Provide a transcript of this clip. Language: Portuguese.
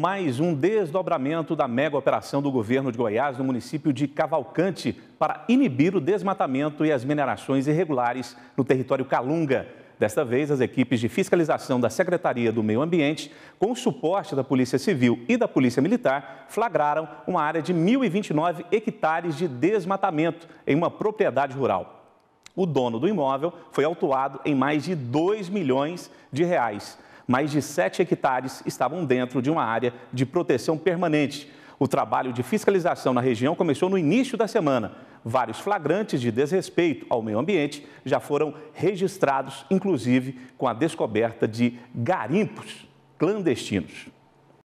Mais um desdobramento da mega operação do governo de Goiás no município de Cavalcante para inibir o desmatamento e as minerações irregulares no território Calunga. Desta vez, as equipes de fiscalização da Secretaria do Meio Ambiente, com o suporte da Polícia Civil e da Polícia Militar, flagraram uma área de 1.029 hectares de desmatamento em uma propriedade rural. O dono do imóvel foi autuado em mais de 2 milhões de reais mais de 7 hectares estavam dentro de uma área de proteção permanente. O trabalho de fiscalização na região começou no início da semana. Vários flagrantes de desrespeito ao meio ambiente já foram registrados, inclusive com a descoberta de garimpos clandestinos.